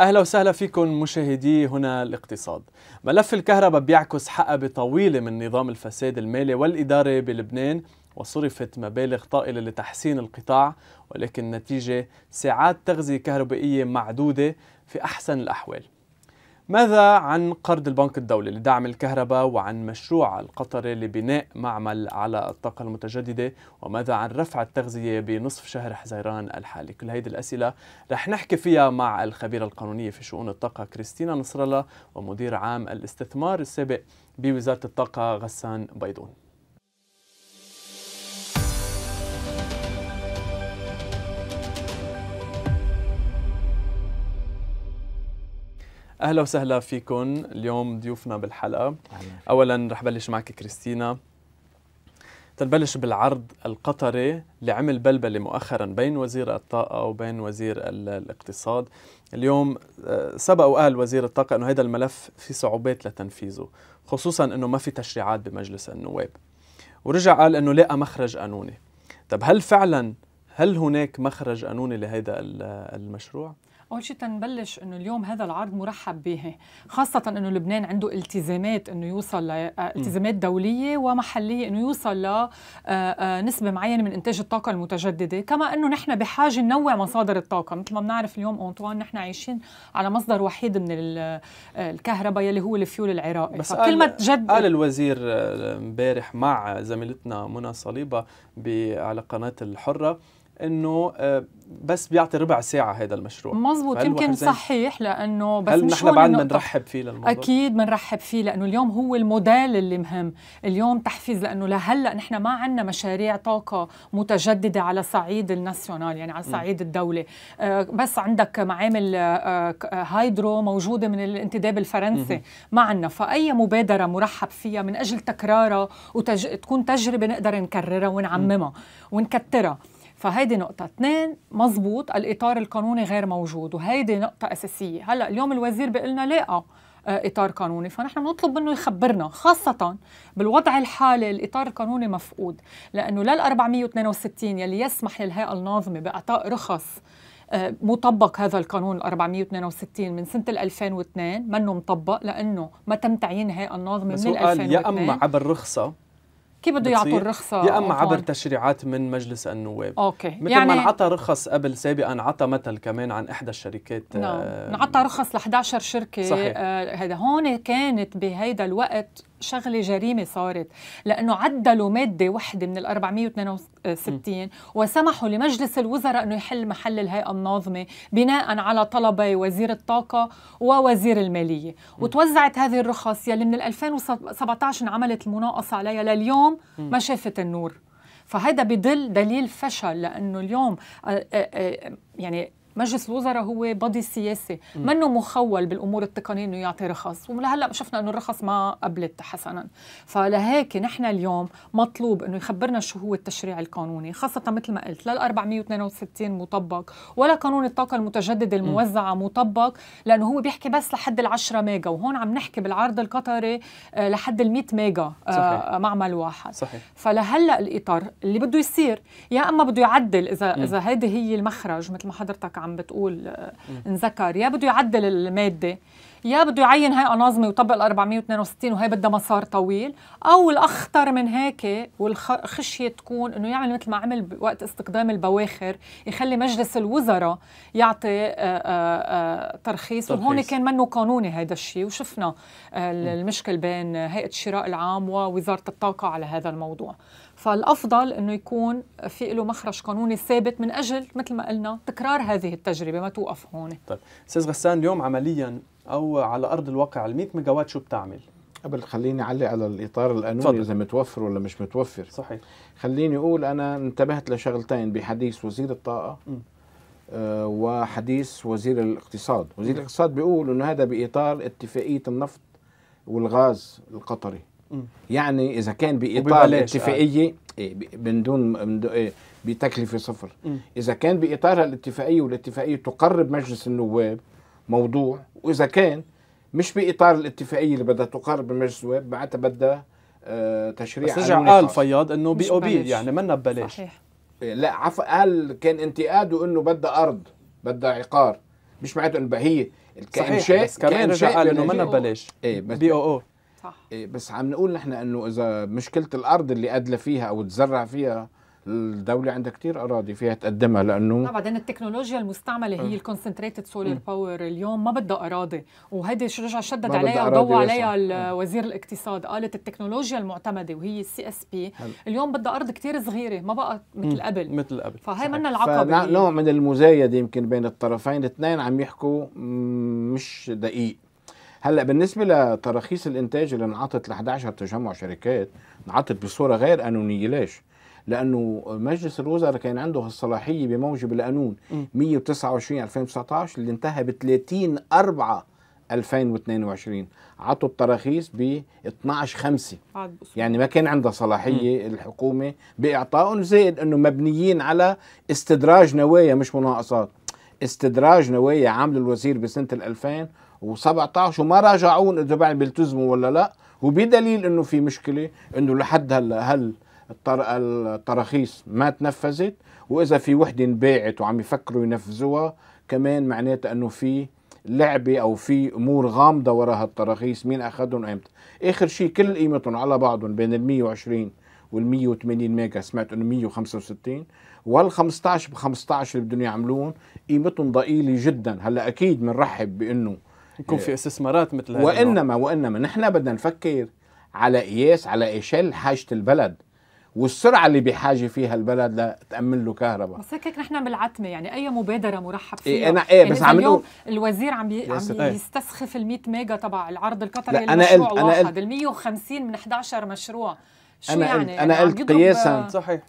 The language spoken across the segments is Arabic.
اهلا وسهلا فيكم مشاهدي هنا الاقتصاد. ملف الكهرباء بيعكس حقبه طويله من نظام الفساد المالي والاداري بلبنان وصرفت مبالغ طائله لتحسين القطاع ولكن نتيجه ساعات تغذيه كهربائيه معدوده في احسن الاحوال. ماذا عن قرض البنك الدولي لدعم الكهرباء وعن مشروع القطري لبناء معمل على الطاقة المتجددة وماذا عن رفع التغذية بنصف شهر حزيران الحالي كل هذه الأسئلة رح نحكي فيها مع الخبيرة القانونية في شؤون الطاقة كريستينا نصر الله ومدير عام الاستثمار السابق بوزارة الطاقة غسان بيضون اهلا وسهلا فيكم اليوم ضيوفنا بالحلقه أهلا. اولا رح بلش معك كريستينا تنبلش بالعرض القطري اللي عمل بلبلة مؤخرا بين وزير الطاقة وبين وزير الاقتصاد اليوم آه، سبق وقال وزير الطاقة أنه هذا الملف في صعوبات لتنفيذه خصوصا أنه ما في تشريعات بمجلس النواب ورجع قال أنه لقى مخرج قانوني طب هل فعلا هل هناك مخرج قانوني لهذا المشروع؟ اول شيء تنبلش انه اليوم هذا العرض مرحب به خاصه انه لبنان عنده التزامات انه يوصل لالتزامات آه، دوليه ومحليه انه يوصل ل آه، آه، نسبه معينه من انتاج الطاقه المتجدده كما انه نحن بحاجه ننوع مصادر الطاقه مثل ما بنعرف اليوم اونطوان نحن عايشين على مصدر وحيد من الكهرباء يلي هو الفيول العراقي بس قال, جد قال الوزير امبارح مع زميلتنا منى صليبه على قناه الحره انه آه، بس بيعطي ربع ساعه هذا المشروع مزبوط يمكن صحيح لانه بس هل نحن بعد ما نرحب فيه للموضوع اكيد بنرحب فيه لانه اليوم هو الموديل اللي مهم اليوم تحفيز لانه لهلا نحن ما عندنا مشاريع طاقه متجدده على صعيد الناسيونال يعني على صعيد الدوله آه، بس عندك معامل آه، هايدرو موجوده من الانتداب الفرنسي ما عندنا فاي مبادره مرحب فيها من اجل تكرارها وتكون وتج... تجربه نقدر نكررها ونعممها ونكترها فهيدي نقطة اثنين مزبوط الإطار القانوني غير موجود وهيدي نقطة أساسية هلأ اليوم الوزير بيقول لنا لاقى آه، آه، اطار قانوني فنحن بنطلب منه يخبرنا خاصه بالوضع الحالي الاطار القانوني مفقود لانه لا الـ 462 يلي يسمح للهيئه الناظمه باعطاء رخص آه، مطبق هذا القانون 462 من سنه 2002 منه مطبق لانه ما تم تعيين هيئه الناظمه من 2002 يا اما عبر رخصه كيف بده يعطوا الرخصة يا اما عبر تشريعات من مجلس النواب اوكي مثل يعني ما انعطى رخص قبل سابقا انعطى مثل كمان عن احدى الشركات نعم آه، انعطى رخص ل 11 شركة صحيح آه، هذا هون كانت بهيدا الوقت شغله جريمه صارت لانه عدلوا ماده وحده من ال 462 وسمحوا لمجلس الوزراء انه يحل محل الهيئه الناظمه بناء على طلبي وزير الطاقه ووزير الماليه م. وتوزعت هذه الرخص يلي من ال 2017 انعملت المناقصه عليها لليوم ما شافت النور فهذا بدل دليل فشل لانه اليوم آه، آه، آه، يعني مجلس الوزراء هو بادي سياسي منه مخول بالامور التقنيه انه يعطي رخص ولهلا شفنا انه الرخص ما قبلت حسنا فلهيك نحن اليوم مطلوب انه يخبرنا شو هو التشريع القانوني خاصه مثل ما قلت لا 462 مطبق ولا قانون الطاقه المتجدده الموزعه مطبق لانه هو بيحكي بس لحد ال10 ميجا وهون عم نحكي بالعرض القطري آه، لحد ال100 ميجا آه، صحيح. معمل واحد صحيح. فلهلا الاطار اللي بده يصير يا اما بده يعدل اذا م. اذا هيدي هي المخرج مثل ما حضرتك عم عم بتقول آه، انذكر يا بده يعدل الماده يا بده يعين هاي أنظمة ويطبق ال 462 وهي بدها مسار طويل أو الأخطر من هيك والخشية تكون أنه يعمل مثل ما عمل وقت استقدام البواخر يخلي مجلس الوزراء يعطي آآ آه، آآ آه، ترخيص, ترخيص وهون كان منه قانوني هذا الشيء وشفنا المشكل بين هيئة الشراء العام ووزارة الطاقة على هذا الموضوع فالافضل انه يكون في له مخرج قانوني ثابت من اجل مثل ما قلنا تكرار هذه التجربه ما توقف هون طيب استاذ غسان اليوم عمليا او على ارض الواقع ال 100 وات شو بتعمل قبل خليني علي على الاطار القانوني اذا متوفر ولا مش متوفر صحيح خليني اقول انا انتبهت لشغلتين بحديث وزير الطاقه م. آه، وحديث وزير الاقتصاد وزير الاقتصاد بيقول انه هذا باطار اتفاقيه النفط والغاز القطري يعني اذا كان باطار آه. اتفاقيه إيه، من دون إيه، بتكلفه صفر اذا كان باطار الاتفاقيه والاتفاقيه تقرب مجلس النواب موضوع واذا كان مش باطار الاتفاقيه اللي بدها تقرب مجلس النواب معناتها بدها آه، تشريع بس رجع قال فياض انه بي او بي يعني منا ببلاش صحيح إيه، لا عفوا قال كان انتقاده انه بدها ارض بدها عقار مش معناته انه هي كانشاء صحيح بس كمان رجع قال انه منا ببلاش ايه بي او او صح إيه، بس عم نقول نحن انه اذا مشكله الارض اللي ادلى فيها او تزرع فيها الدولة عندها كثير أراضي فيها تقدمها لأنه بعدين التكنولوجيا المستعملة هي الكونسنتريتد سولار باور اليوم ما بدها أراضي وهيدي شو رجع شدد عليها وضوى عليها آه. وزير الاقتصاد قالت التكنولوجيا المعتمدة وهي السي اس بي اليوم بدها أرض كثير صغيرة ما بقى مثل قبل مثل قبل فهي منا العقبة نوع من المزايدة يمكن بين الطرفين الاثنين عم يحكوا مش دقيق هلا بالنسبه لتراخيص الانتاج اللي انعطت ل 11 تجمع شركات انعطت بصوره غير قانونيه ليش؟ لانه مجلس الوزراء كان عنده الصلاحيه بموجب القانون 129 2019 اللي انتهى ب 30 4 2022 عطوا التراخيص ب 12 5 يعني ما كان عندها صلاحيه م. الحكومه باعطائهم زائد انه مبنيين على استدراج نوايا مش مناقصات استدراج نوايا عامل الوزير بسنه 2000 و17 وما راجعون اذا بعد بيلتزموا ولا لا وبدليل انه في مشكله انه لحد هلا هل التراخيص ما تنفذت واذا في وحده انباعت وعم يفكروا ينفذوها كمان معناتها انه في لعبه او في امور غامضه وراء هالتراخيص مين اخذهم امتى اخر شيء كل قيمتهم على بعضهم بين ال 120 وال 180 ميجا سمعت انه 165 وال 15 ب 15 اللي بدهم يعملوهم قيمتهم ضئيله جدا هلا اكيد بنرحب بانه يكون في استثمارات مثل هذه وانما وانما نحن بدنا نفكر على قياس على ايشل حاجه البلد والسرعه اللي بحاجه فيها البلد لتامن له كهرباء بس هيك نحن بالعتمه يعني اي مبادره مرحب إيه، فيها إيه انا ايه يعني بس عم اليوم الوزير عم, بي عم يستسخف ال 100 ميجا تبع العرض القطري انا قلت انا قلت ال 150 من 11 مشروع شو أنا يعني, انا يعني قلت قياسا صحيح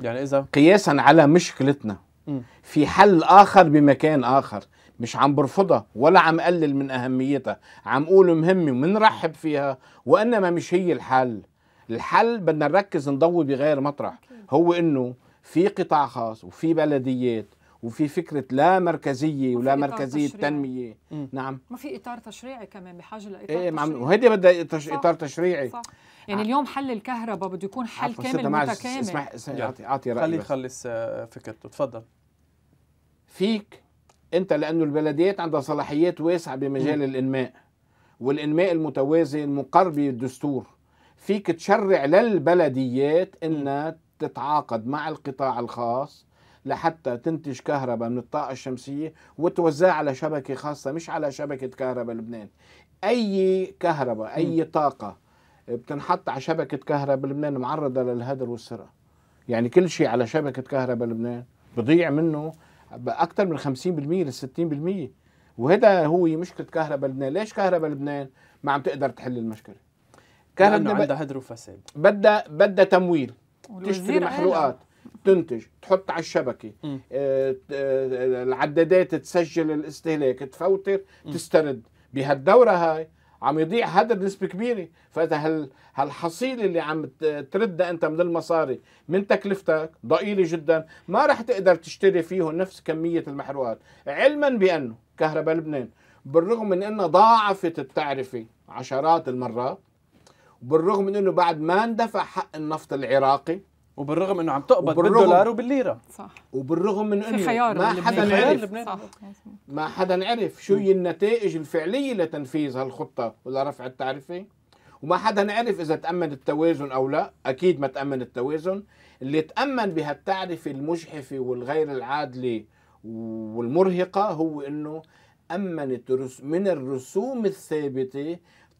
يعني اذا قياسا على مشكلتنا م. في حل اخر بمكان اخر مش عم برفضها ولا عم قلل من اهميتها عم قول مهمه ومنرحب فيها وانما مش هي الحل الحل بدنا نركز نضوي بغير مطرح هو انه في قطاع خاص وفي بلديات وفي فكره لا مركزيه ولا مركزيه تنميه نعم ما في اطار تشريعي كمان بحاجه لاطار ايه تشريعي وهيدي بدها تش... اطار تشريعي صح. يعني آه. اليوم حل الكهرباء بده يكون حل كامل متكامل اسمح اعطي اعطي رايي خلي يخلص آه، فكرته تفضل فيك انت لانه البلديات عندها صلاحيات واسعه بمجال الانماء والانماء المتوازن المقر بالدستور فيك تشرع للبلديات انها تتعاقد مع القطاع الخاص لحتى تنتج كهرباء من الطاقة الشمسية وتوزعها على شبكة خاصة مش على شبكة كهرباء لبنان أي كهرباء أي طاقة بتنحط على شبكة كهرباء لبنان معرضة للهدر والسرقة يعني كل شيء على شبكة كهرباء لبنان بضيع منه باكثر من 50% ل 60% وهذا هو مشكله كهرباء لبنان ليش كهرباء لبنان ما عم تقدر تحل المشكله كهرباء لانه عندها هدر وفساد بدها بدها تمويل تشتري محروقات تنتج تحط على الشبكه آه،, آه، العدادات تسجل الاستهلاك تفوتر تسترد بهالدوره هاي عم يضيع هذا بنسبه كبيره فاذا هالحصيله اللي عم تردها انت من المصاري من تكلفتك ضئيله جدا ما رح تقدر تشتري فيهم نفس كميه المحروقات علما بانه كهرباء لبنان بالرغم من انها ضاعفت التعرفه عشرات المرات وبالرغم من انه بعد ما اندفع حق النفط العراقي وبالرغم انه عم تقبض بالدولار وبالليره صح وبالرغم من انه ما حدا عرف ما حدا عرف شو هي النتائج الفعليه لتنفيذ هالخطه ولرفع التعرفه وما حدا عرف اذا تامن التوازن او لا اكيد ما تامن التوازن اللي تامن بهالتعرفه المجحفه والغير العادله والمرهقه هو انه امنت من الرسوم الثابته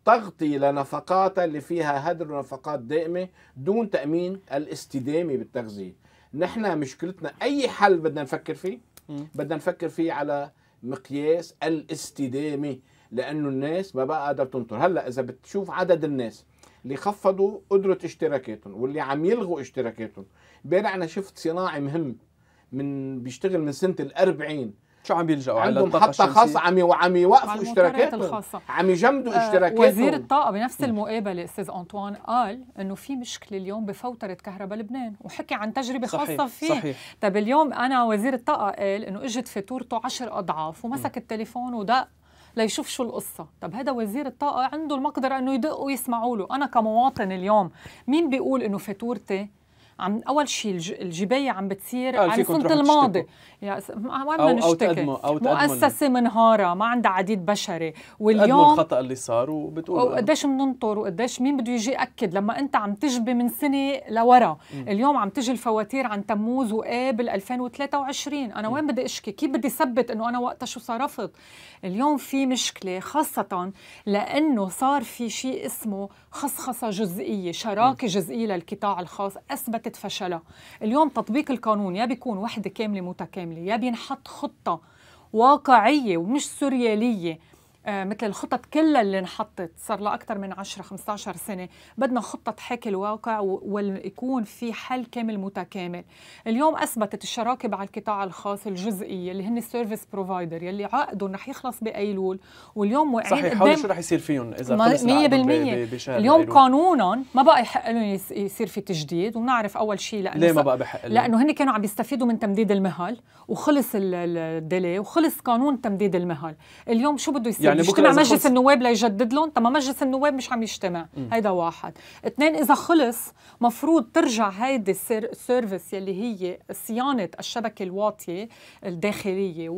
تغطي لنفقات اللي فيها هدر ونفقات دائمة دون تأمين الاستدامة بالتغذية نحن مشكلتنا أي حل بدنا نفكر فيه بدنا نفكر فيه على مقياس الاستدامة لأنه الناس ما بقى قادرة تنطر هلأ إذا بتشوف عدد الناس اللي خفضوا قدرة اشتراكاتهم واللي عم يلغوا اشتراكاتهم بين أنا شفت صناعي مهم من بيشتغل من سنة الأربعين شو عم بيلجأوا على عندهم خطة خاص عم وعم يوقفوا اشتراكاتهم عم يجمدوا آه اشتراكاتهم وزير الطاقه بنفس المقابله استاذ انطوان قال انه في مشكله اليوم بفوتره كهرباء لبنان وحكي عن تجربه صحيح. خاصه فيه صحيح. طيب اليوم انا وزير الطاقه قال انه اجت فاتورته 10 اضعاف ومسك م. التليفون ودق ليشوف شو القصة طب هذا وزير الطاقة عنده المقدرة أنه يدق ويسمعوا له أنا كمواطن اليوم مين بيقول أنه فاتورتي عم اول شيء الجبايه عم بتصير آه، عن يعني سنه الماضي يعني ما بدنا نشتكي أو, أو مؤسسه منهاره ما عندها عديد بشري واليوم الخطا اللي صار وبتقول قديش بننطر وقديش مين بده يجي ياكد لما انت عم تجبي من سنه لورا م. اليوم عم تجي الفواتير عن تموز وابل 2023 انا وين بدي اشكي كيف بدي ثبت انه انا وقتها شو صرفت اليوم في مشكله خاصه لانه صار في شيء اسمه خصخصه جزئيه شراكه م. جزئيه للقطاع الخاص اثبت نتيجه فشلها اليوم تطبيق القانون يا بيكون وحده كامله متكامله يا بينحط خطه واقعيه ومش سورياليه آه، مثل الخطط كلها اللي انحطت صار لها أكثر من 10 15 سنة بدنا خطة تحاكي الواقع ويكون في حل كامل متكامل اليوم أثبتت الشراكة مع القطاع الخاص الجزئي اللي هن السيرفيس بروفايدر يلي عقدهم رح يخلص بأيلول واليوم واقعين صحيح قدام شو رح يصير فيهم إذا خلص 100% اليوم قانونا ما بقى يحق لهم يصير في تجديد وبنعرف أول شيء لأنه ليه ما بقى بحق لأنه هن كانوا عم يستفيدوا من تمديد المهل وخلص الديلي وخلص قانون تمديد المهل اليوم شو بده يصير يعني يعني يجتمع مجلس النواب ليجدد لهم طب ما مجلس النواب مش عم يجتمع هيدا واحد اثنين اذا خلص مفروض ترجع هيدي السيرفيس يلي هي صيانه الشبكه الواطيه الداخليه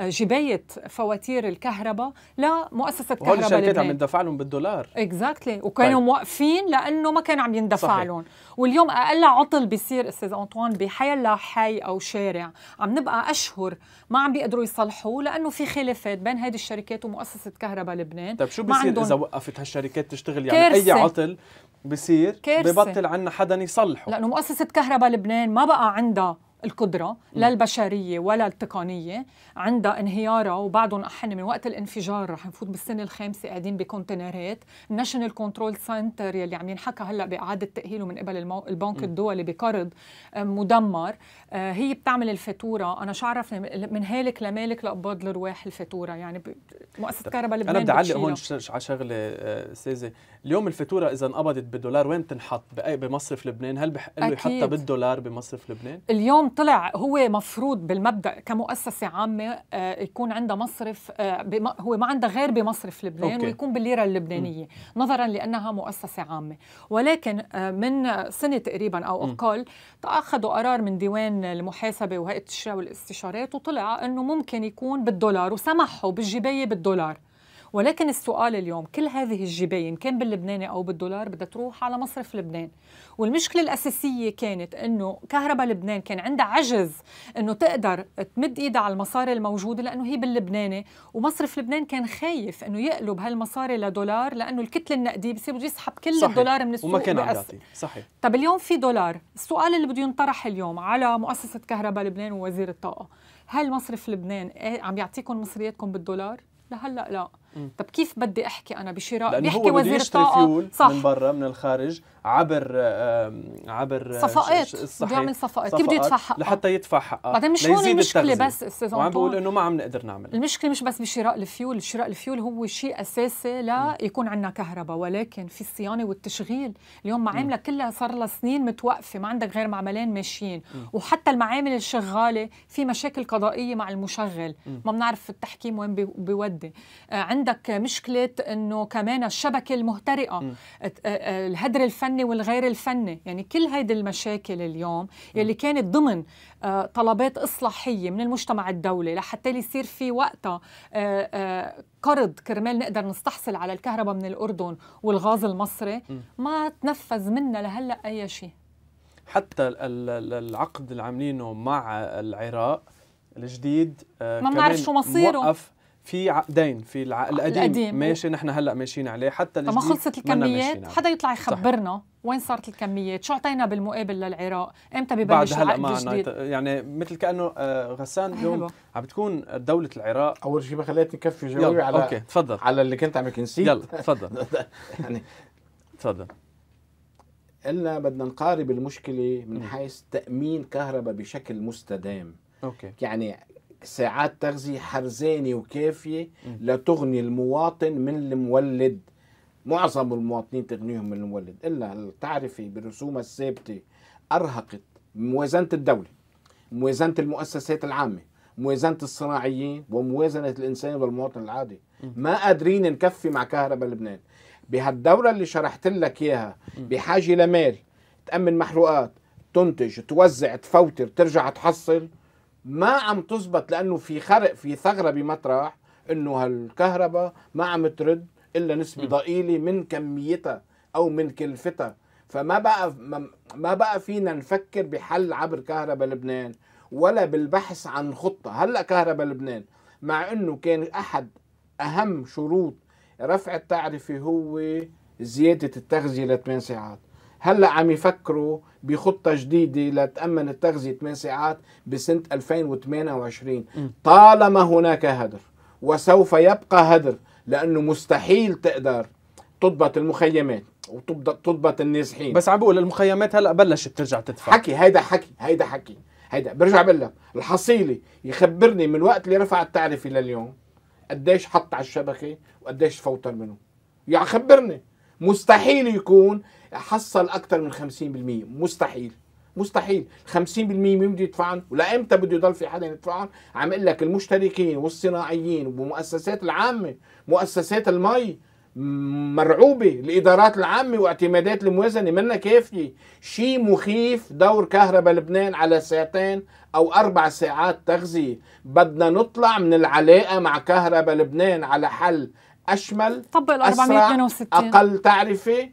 وجبايه فواتير الكهرباء لمؤسسه كهرباء الشركات عم يندفع لهم بالدولار اكزاكتلي exactly. وكانوا طيب. موقفين لانه ما كان عم يندفع لهم واليوم اقل عطل بيصير استاذ انطوان بحي حي او شارع عم نبقى اشهر ما عم بيقدروا يصلحوه لانه في خلافات بين هيدي الشركات ومؤسسات مؤسسه كهرباء لبنان طيب شو بصير اذا وقفت هالشركات تشتغل يعني كارثة. اي عطل بصير كارثة. ببطل عنا حدا يصلحه لانه مؤسسه كهرباء لبنان ما بقى عندها القدرة لا البشرية ولا التقنية عندها انهيارها وبعدهم أحيانا من وقت الانفجار رح نفوت بالسنة الخامسة قاعدين بكونتينرات الناشونال كنترول سنتر يلي عم ينحكى هلا بإعادة تأهيله من قبل المو... البنك الدولي بقرض آه، مدمر آه، هي بتعمل الفاتورة أنا شو عرفني من هالك لمالك لقباض لرواح الفاتورة يعني ب... مؤسسة كهرباء لبنان أنا بدي أعلق هون على شغلة آه، أستاذة اليوم الفاتورة إذا انقبضت بالدولار وين بتنحط بمصرف لبنان هل بحق له يحطها بالدولار بمصرف لبنان اليوم طلع هو مفروض بالمبدا كمؤسسه عامه آه، يكون عندها مصرف آه، هو ما عندها غير بمصرف لبنان أوكي. ويكون بالليره اللبنانيه م. نظرا لانها مؤسسه عامه ولكن آه، من سنه تقريبا او اقل تاخذوا قرار من ديوان المحاسبه وهيئه الشراء والاستشارات وطلع انه ممكن يكون بالدولار وسمحوا بالجبايه بالدولار ولكن السؤال اليوم كل هذه الجبايه ان كان باللبناني او بالدولار بدها تروح على مصرف لبنان والمشكله الاساسيه كانت انه كهرباء لبنان كان عندها عجز انه تقدر تمد ايدها على المصاري الموجوده لانه هي باللبناني ومصرف لبنان كان خايف انه يقلب هالمصاري لدولار لانه الكتله النقديه بصير بده يسحب كل صحيح. الدولار من السوق وما كان عم يعطي صحيح طب اليوم في دولار السؤال اللي بده ينطرح اليوم على مؤسسه كهرباء لبنان ووزير الطاقه هل مصرف لبنان إيه، عم يعطيكم مصرياتكم بالدولار لهلا لا, لا. طب كيف بدي احكي انا بشراء بيحكي وزير الطاقه صح من برا من الخارج عبر عبر صفقات بيعمل صفقات كيف بده يدفع حقه لحتى يدفع حقه بعدين مش هون المشكله بس استاذ وعم بقول انه ما عم نقدر نعمل المشكله مش بس بشراء الفيول شراء الفيول هو شيء اساسي ليكون عندنا كهرباء ولكن في الصيانه والتشغيل اليوم معاملة كلها صار لها سنين متوقفه ما عندك غير معملين ماشيين وحتى المعامل الشغاله في مشاكل قضائيه مع المشغل ما بنعرف التحكيم وين بيودي آه، عندك مشكله انه كمان الشبكه المهترئه م. آه، آه، الهدر الفني والغير الفني يعني كل هيدي المشاكل اليوم يلي كانت ضمن آه، طلبات اصلاحيه من المجتمع الدولي لحتى يصير في وقتها قرض كرمال نقدر نستحصل على الكهرباء من الاردن والغاز المصري ما تنفذ منا لهلا اي شيء حتى العقد اللي عاملينه مع العراق الجديد ما بنعرف شو مصيره موقف في عقدين في العقد القديم, القديم ماشي نحن هلا ماشيين عليه حتى الجديد ما خلصت الكميات حدا يطلع يخبرنا صحيح. وين صارت الكميات شو اعطينا بالمقابل للعراق امتى ببلش بعد هلا يعني مثل كانه آه، غسان آه، اليوم عم بتكون دوله العراق اول شيء ما خليتني كفي جوابي على أوكي. تفضل على اللي كنت عم نسيت يلا تفضل يعني تفضل قلنا بدنا نقارب المشكله من حيث تامين كهرباء بشكل مستدام اوكي يعني ساعات تغذية حرزانة وكافية لتغني المواطن من المولد معظم المواطنين تغنيهم من المولد إلا التعرفة بالرسوم الثابتة أرهقت موازنة الدولة موازنة المؤسسات العامة موازنة الصناعيين وموازنة الإنسان والمواطن العادي ما قادرين نكفي مع كهرباء لبنان بهالدورة اللي شرحت لك إياها بحاجة لمال تأمن محروقات تنتج توزع تفوتر ترجع تحصل ما عم تزبط لانه في خرق في ثغره بمطرح انه هالكهرباء ما عم ترد الا نسبه ضئيله من كميتها او من كلفتها فما بقى ما بقى فينا نفكر بحل عبر كهرباء لبنان ولا بالبحث عن خطه هلا كهرباء لبنان مع انه كان احد اهم شروط رفع التعرفه هو زياده التغذيه لثمان ساعات هلا عم يفكروا بخطه جديده لتامن التغذيه 8 ساعات بسنه 2028 طالما هناك هدر وسوف يبقى هدر لانه مستحيل تقدر تضبط المخيمات وتضبط النازحين بس عم بقول المخيمات هلا بلشت ترجع تدفع حكي هيدا حكي هيدا حكي هيدا برجع بقول لك الحصيله يخبرني من وقت اللي رفع التعرفه لليوم قديش حط على الشبكه وقديش فوتر منه يا يعني خبرني مستحيل يكون حصل اكثر من 50% مستحيل مستحيل 50% مين بده يدفعن ولا امتى بده يضل في حدا يدفعن عم اقول لك المشتركين والصناعيين والمؤسسات العامه مؤسسات المي مرعوبه الادارات العامه واعتمادات الموازنه منا كافيه شيء مخيف دور كهرباء لبنان على ساعتين او اربع ساعات تغذيه بدنا نطلع من العلاقه مع كهرباء لبنان على حل اشمل طبق ال 462 اقل تعرفه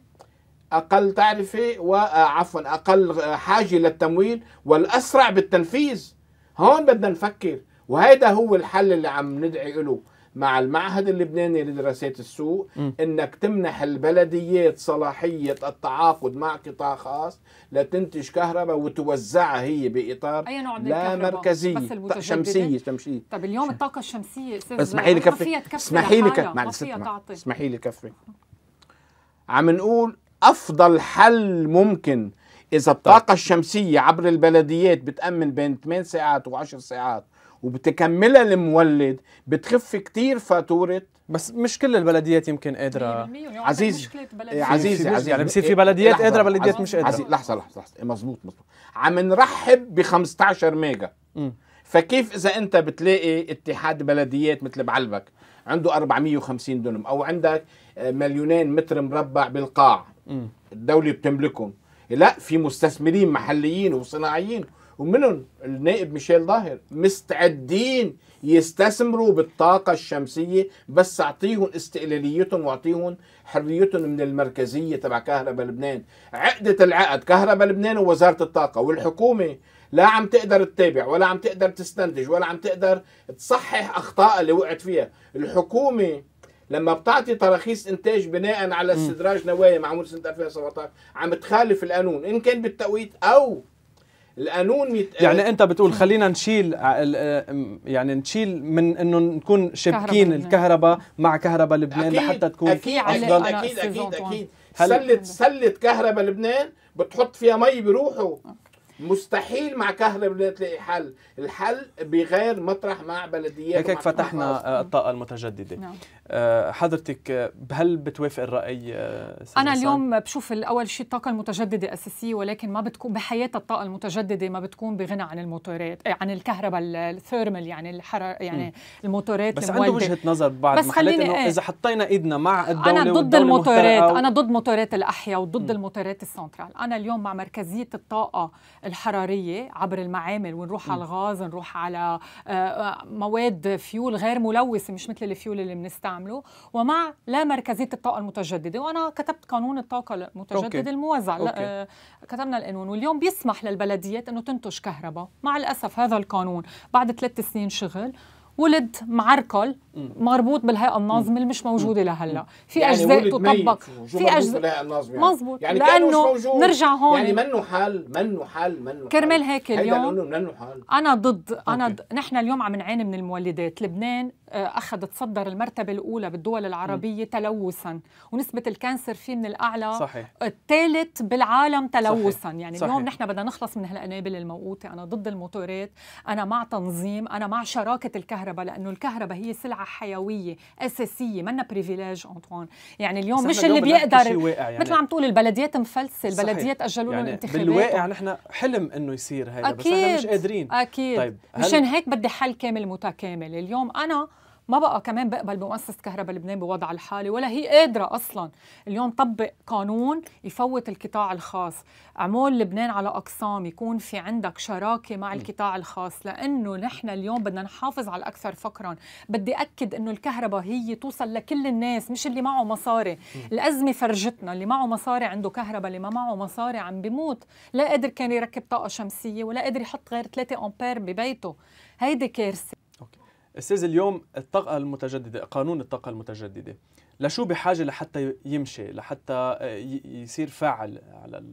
اقل تعرفه وعفوا آه، اقل آه، حاجه للتمويل والاسرع بالتنفيذ هون بدنا نفكر وهذا هو الحل اللي عم ندعي له مع المعهد اللبناني لدراسات السوق م. انك تمنح البلديات صلاحيه التعاقد مع قطاع خاص لتنتج كهرباء وتوزعها هي باطار أي نوع من لا مركزيه شمسيه شمسيه طب اليوم الطاقه الشمسيه استاذ اسمحي لي كفي اسمحي لي كفي اسمحي لي كفي عم نقول افضل حل ممكن اذا طيب. الطاقه طيب. الشمسيه عبر البلديات بتامن بين 8 ساعات و10 ساعات وبتكملها المولد بتخف كتير فاتوره بس مش كل البلديات يمكن قادره عزيزي إيه، عزيزي عزيزي يعني بصير في إيه، بلديات قادره بلديات مش قادره عزيزي لحظه لحظه لحظه إيه، مزبوط مزبوط عم نرحب ب 15 ميجا م. فكيف اذا انت بتلاقي اتحاد بلديات مثل بعلبك عنده 450 دونم او عندك آه، مليونين متر مربع بالقاع الدوله بتملكهم لا في مستثمرين محليين وصناعيين ومنهم النائب ميشيل ظاهر مستعدين يستثمروا بالطاقة الشمسية بس أعطيهم استقلاليتهم وأعطيهم حريتهم من المركزية تبع كهرباء لبنان عقدة العقد كهرباء لبنان ووزارة الطاقة والحكومة لا عم تقدر تتابع ولا عم تقدر تستنتج ولا عم تقدر تصحح أخطاء اللي وقعت فيها الحكومة لما بتعطي تراخيص انتاج بناء على استدراج نوايا معمول سنه 2017 عم تخالف القانون ان كان بالتوقيت او القانون يت... يعني انت بتقول خلينا نشيل آه، يعني نشيل من انه نكون شابكين الكهرباء مع كهرباء لبنان لحتى تكون اكيد افضل اكيد اكيد اكيد, أكيد. سله سله كهرباء لبنان بتحط فيها مي بيروحوا مستحيل مع بدنا تلاقي حل الحل بغير مطرح مع بلديات هيك هيك فتحنا آه، الطاقه المتجدده نعم. آه، حضرتك آه، هل بتوافق الراي انا اليوم بشوف الاول شيء الطاقه المتجدده اساسيه ولكن ما بتكون بحياتها الطاقه المتجدده ما بتكون بغنى عن الموتورات عن الكهرباء الثيرمال يعني الحرارة يعني الموتورات بس المولدة. عنده وجهه نظر بعد بس خليني انه اذا حطينا ايدنا مع الدوله انا ضد الموتورات انا ضد موتورات الاحياء وضد الموتورات السنترال انا اليوم مع مركزيه الطاقه الحراريه عبر المعامل ونروح م. على الغاز نروح على آه، آه، مواد فيول غير ملوثه مش مثل الفيول اللي بنستعمله ومع لا مركزيه الطاقه المتجدده وانا كتبت قانون الطاقه المتجدده الموزع آه، كتبنا القانون واليوم بيسمح للبلديات انه تنتج كهرباء مع الاسف هذا القانون بعد ثلاث سنين شغل ولد معركل مربوط بالهيئه الناظمه اللي مش موجوده لهلا في يعني اجزاء تطبق في اجزاء مزبوط يعني لانه نرجع هون يعني منه حل منو حل منه كرمال هيك اليوم حال. انا ضد انا ضد نحن اليوم عم نعاني من المولدات لبنان اخذ تصدر المرتبه الاولى بالدول العربيه م. تلوثا ونسبه الكانسر فيه من الاعلى صحيح. الثالث بالعالم تلوثا صحيح. يعني صحيح. اليوم نحن بدنا نخلص من هالقنابل الموقوته انا ضد الموتورات انا مع تنظيم انا مع شراكه الكهرباء لانه الكهرباء هي سلعه حيويه اساسيه منا بريفيليج انطوان يعني اليوم مش اليوم اللي بيقدر يعني مثل ما عم تقول البلديات مفلسه البلديات اجلوا يعني الانتخابات بالواقع نحن حلم انه يصير هذا بس احنا مش قادرين اكيد طيب مشان هيك بدي حل كامل متكامل اليوم انا ما بقى كمان بقبل بمؤسسه كهرباء لبنان بوضع الحالي ولا هي قادره اصلا اليوم طبق قانون يفوت القطاع الخاص عمول لبنان على اقسام يكون في عندك شراكه مع القطاع الخاص لانه نحن اليوم بدنا نحافظ على الاكثر فقرا بدي اكد انه الكهرباء هي توصل لكل الناس مش اللي معه مصاري الازمه فرجتنا اللي معه مصاري عنده كهرباء اللي ما معه مصاري عم بيموت لا قادر كان يركب طاقه شمسيه ولا قادر يحط غير 3 امبير ببيته هيدي كارثه استاذ اليوم الطاقه المتجدده قانون الطاقه المتجدده لشو بحاجه لحتى يمشي لحتى يصير فاعل على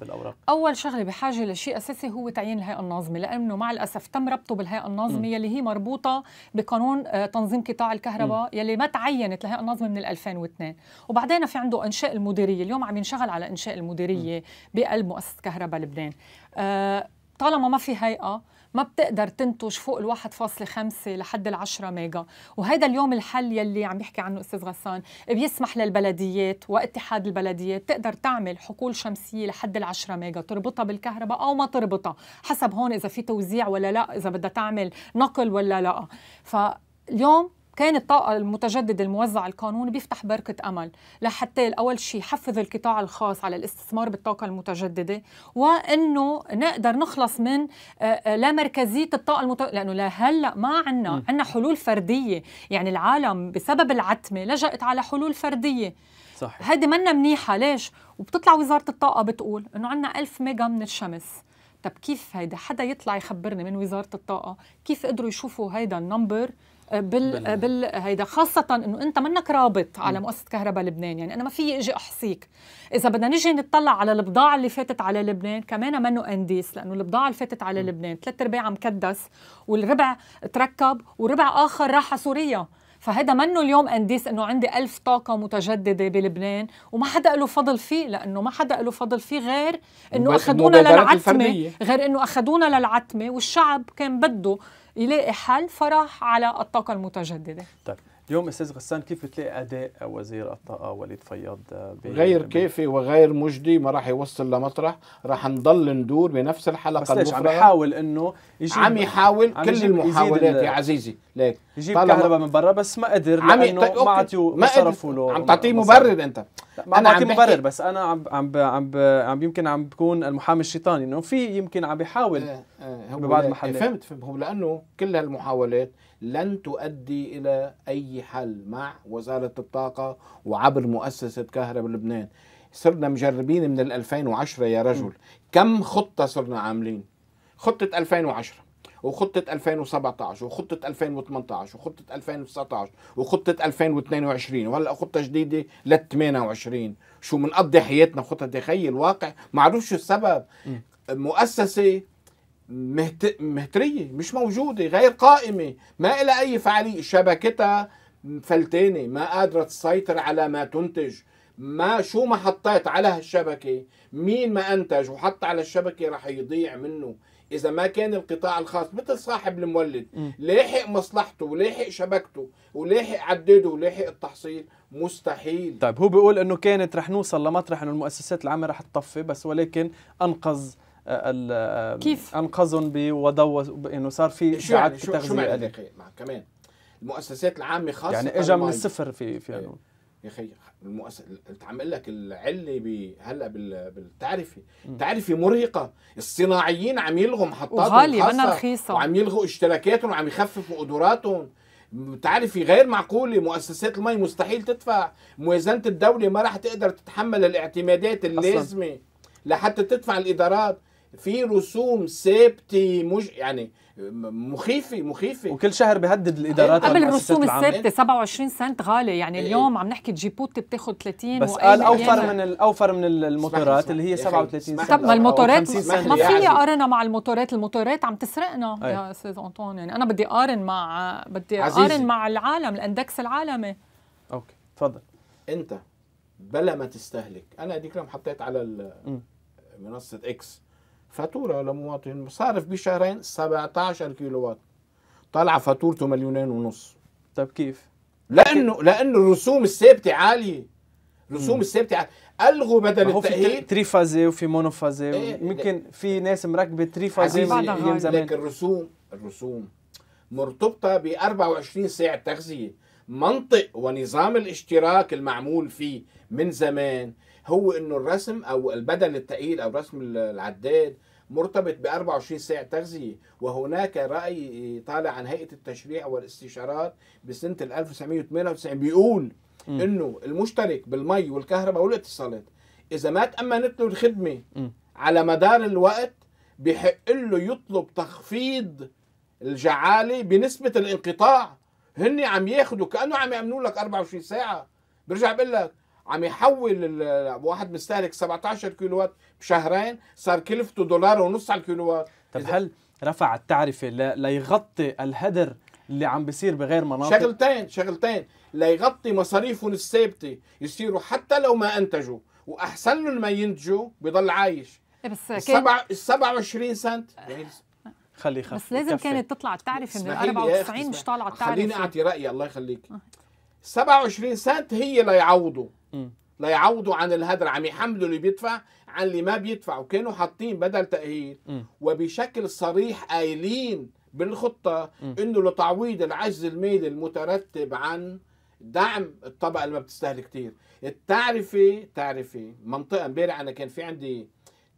بالاوراق اول شغله بحاجه لشيء اساسي هو تعيين الهيئه الناظمه لانه مع الاسف تم ربطه بالهيئه الناظمه م. يلي هي مربوطه بقانون آه، تنظيم قطاع الكهرباء م. يلي ما تعينت الهيئه الناظمه من 2002 وبعدين في عنده انشاء المديريه اليوم عم ينشغل على انشاء المديريه بقلب مؤسسه كهرباء لبنان أه طالما ما في هيئه ما بتقدر تنتج فوق ال 1.5 لحد ال 10 ميجا وهذا اليوم الحل يلي عم يحكي عنه استاذ غسان بيسمح للبلديات واتحاد البلديات تقدر تعمل حقول شمسيه لحد ال 10 ميجا تربطها بالكهرباء او ما تربطها حسب هون اذا في توزيع ولا لا اذا بدها تعمل نقل ولا لا فاليوم كان الطاقة المتجددة الموزعة القانون بيفتح بركة أمل لحتى أول شيء يحفز القطاع الخاص على الاستثمار بالطاقة المتجددة وأنه نقدر نخلص من آه، آه، لا مركزية الطاقة المتجددة لأنه لهلأ ما عنا عنا حلول فردية يعني العالم بسبب العتمة لجأت على حلول فردية صحيح هيدي منا منيحة ليش؟ وبتطلع وزارة الطاقة بتقول أنه عنا ألف ميجا من الشمس طب كيف هيدا حدا يطلع يخبرني من وزارة الطاقة كيف قدروا يشوفوا هيدا النمبر آه، بال آه، بال هيدا خاصة انه انت منك رابط على مؤسسة كهرباء لبنان يعني انا ما في اجي احصيك اذا بدنا نجي نطلع على البضاعة اللي فاتت على لبنان كمان منه انديس لانه البضاعة اللي فاتت على لبنان ثلاث ارباع مكدس والربع تركب وربع اخر راح على سوريا فهذا منه اليوم انديس انه عندي ألف طاقه متجدده بلبنان وما حدا له فضل فيه لانه ما حدا له فضل فيه غير انه اخذونا للعتمه غير انه اخذونا للعتمه والشعب كان بده يلاقي حل فرح على الطاقه المتجدده طيب اليوم استاذ غسان كيف بتلاقي اداء وزير الطاقه وليد فياض غير كافي وغير مجدي ما راح يوصل لمطرح راح نضل ندور بنفس الحلقه بس عم يحاول انه يجيب عم يحاول عم كل المحاولات يا عزيزي ليك يجيب كهرباء من برا بس ما قدر عم لانه طيب، ما عطيو ما صرفوا له عم تعطيه مبرر انت ما انا عم مبرر بس انا عم عم عم عم يمكن عم بكون المحامي الشيطاني انه في يمكن عم بيحاول آه آه ببعض المحلات فهمت فهمت هو لانه كل هالمحاولات لن تؤدي إلى أي حل مع وزارة الطاقة وعبر مؤسسة كهرباء لبنان صرنا مجربين من 2010 يا رجل م. كم خطة صرنا عاملين خطة 2010 وخطة 2017 وخطة 2018 وخطة 2019 وخطة 2022 وهلا خطة جديدة لل 28 شو بنقضي حياتنا خطة تخيل واقع معروف شو السبب مؤسسة مهت... مهتريه مش موجوده غير قائمه ما لها اي فعاليه شبكتها فلتانه ما قادره تسيطر على ما تنتج ما شو ما حطيت على هالشبكه مين ما انتج وحط على الشبكه رح يضيع منه اذا ما كان القطاع الخاص مثل صاحب المولد لاحق مصلحته ولاحق شبكته ولاحق عدده ولاحق التحصيل مستحيل طيب هو بيقول انه كانت رح نوصل لمطرح انه المؤسسات العامه رح تطفي بس ولكن انقذ آه، آه، كيف انقذهم وضووا انه صار في اشاعات يعني تغذيه شو يعني كمان المؤسسات العامه خاصه يعني اجى من الصفر في في يعني. يا اخي المؤسس عم اقول لك العله ب... هلا بالتعرفه، التعرفه مرهقه، الصناعيين عم يلغوا محطاتهم وغالية منا رخيصة وعم يلغوا اشتراكاتهم وعم يخففوا قدراتهم تعرفي غير معقولة مؤسسات المي مستحيل تدفع موازنة الدولة ما راح تقدر تتحمل الاعتمادات اللازمة لحتى تدفع الإدارات في رسوم سبتي مج... يعني مخيفه مخيفه وكل شهر بهدد الادارات قبل الرسوم الثابتة 27 سنت غالي يعني إيه. اليوم عم نحكي جيبوت بتاخذ 30 بس قال اوفر من الاوفر من الموتورات اللي هي 37 سنت طب ما الموتورات ما فيي اقارنها مع الموتورات الموتورات عم تسرقنا أي. يا استاذ انطون يعني انا بدي اقارن مع بدي اقارن مع العالم الاندكس العالمي اوكي تفضل انت بلا ما تستهلك انا هديك اليوم حطيت على منصه اكس فاتورة لمواطن صارف بشهرين 17 كيلو وات طلع فاتورته مليونين ونص طب كيف؟ لأنه لأنه الرسوم الثابتة عالية الرسوم الثابتة عالية الغوا بدل التاهيل تري فازي وفي مونو فازي إيه ممكن في ناس مركبه تري فازي زمان لكن الرسوم الرسوم مرتبطه ب 24 ساعه تغذيه منطق ونظام الاشتراك المعمول فيه من زمان هو انه الرسم او البدن التقيل او رسم العداد مرتبط ب 24 ساعة تغذية وهناك رأي طالع عن هيئة التشريع والاستشارات بسنة 1998 بيقول م. انه المشترك بالمي والكهرباء والاتصالات اذا ما تأمنت له الخدمة م. على مدار الوقت بحق له يطلب تخفيض الجعالة بنسبة الانقطاع هن عم ياخذوا كأنه عم يعملوا لك 24 ساعة برجع بقول لك عم يحول واحد مستهلك 17 كيلو وات بشهرين صار كلفته دولار ونص على الكيلو وات طب هل رفع التعرفه ليغطي الهدر اللي عم بيصير بغير مناطق شغلتين شغلتين ليغطي مصاريفهم الثابته يصيروا حتى لو ما انتجوا واحسن لهم ما ينتجوا بيضل عايش إيه، بس السبع ال 27 سنت خلي يعني خلي خف بس لازم كفة. كانت تطلع التعرفه من 94 مش طالعه التعرفه خليني اعطي رايي الله يخليك 27 سنت هي ليعوضوا ليعوضوا عن الهدر عم يحملوا اللي بيدفع عن اللي ما بيدفع وكانوا حاطين بدل تاهيل م. وبشكل صريح قايلين بالخطه م. انه لتعويض العجز المالي المترتب عن دعم الطبقه اللي ما بتستهلك كثير التعرفه تعرفه منطقه امبارح انا كان في عندي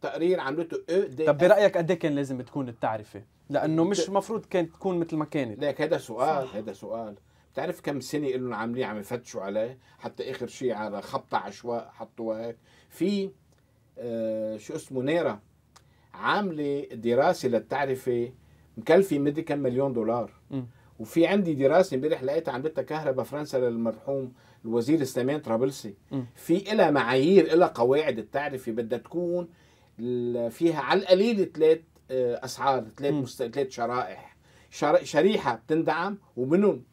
تقرير عملته اي طب برايك قد إيه كان لازم تكون التعرفه لانه مش المفروض كانت تكون مثل ما كانت ليك هذا سؤال هذا سؤال بتعرف كم سنه لهم عاملين عم يفتشوا عليه حتى اخر شيء على خبطه عشواء حطوها هيك في آه شو اسمه نيرا عامله دراسه للتعرفه مكلفه مدري كم مليون دولار م. وفي عندي دراسه امبارح لقيتها عملتها كهرباء فرنسا للمرحوم الوزير سليمان طرابلسي في إلها معايير إلها قواعد التعرفه بدها تكون فيها على القليل ثلاث آه، اسعار ثلاث مست... ثلاث شرائح شريحه بتندعم ومنهم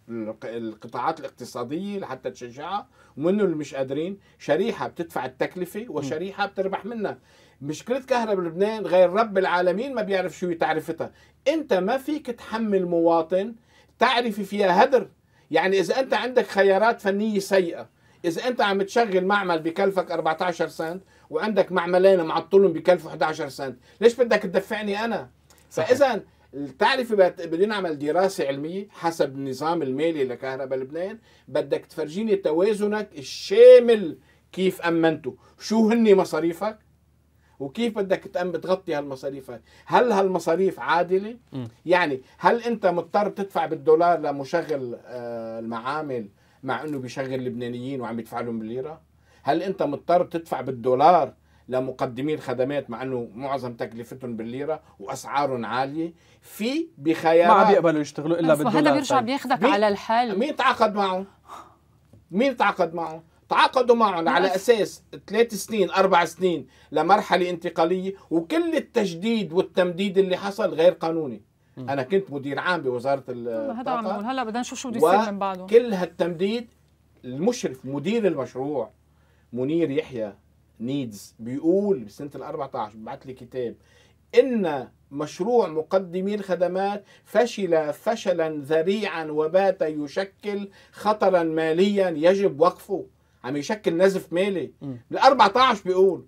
القطاعات الاقتصاديه لحتى تشجعها ومنهم اللي مش قادرين شريحه بتدفع التكلفه وشريحه بتربح منها مشكله كهرباء لبنان غير رب العالمين ما بيعرف شو تعرفتها انت ما فيك تحمل مواطن تعرفي فيها هدر يعني اذا انت عندك خيارات فنيه سيئه اذا انت عم تشغل معمل بكلفك 14 سنت وعندك معملين معطلهم بكلفوا 11 سنت ليش بدك تدفعني انا فاذا تعرف نعمل دراسة علمية حسب النظام المالي لكهرباء لبنان بدك تفرجيني توازنك الشامل كيف أمنته شو هني مصاريفك وكيف بدك تغطي هالمصاريف هاي هل هالمصاريف عادله م. يعني هل انت مضطر تدفع بالدولار لمشغل آه، المعامل مع انه بيشغل لبنانيين وعم يدفع لهم بالليره هل انت مضطر تدفع بالدولار لمقدمي الخدمات مع انه معظم تكلفتهم بالليره واسعارهم عاليه في بخيارات ما بيقبلوا يشتغلوا الا بالدولار هذا بيرجع طيب. بياخذك على الحل مين تعاقد معه؟ مين تعاقد معه؟ تعاقدوا معهم على اساس ثلاث سنين اربع سنين لمرحله انتقاليه وكل التجديد والتمديد اللي حصل غير قانوني م. انا كنت مدير عام بوزاره الطاقه هلا بدنا نشوف شو بده يصير من بعده كل هالتمديد المشرف مدير المشروع منير يحيى نيدز بيقول سنه ال 14 بعت لي كتاب ان مشروع مقدمي الخدمات فشل فشلا ذريعا وبات يشكل خطرا ماليا يجب وقفه عم يشكل نزف مالي بال 14 بيقول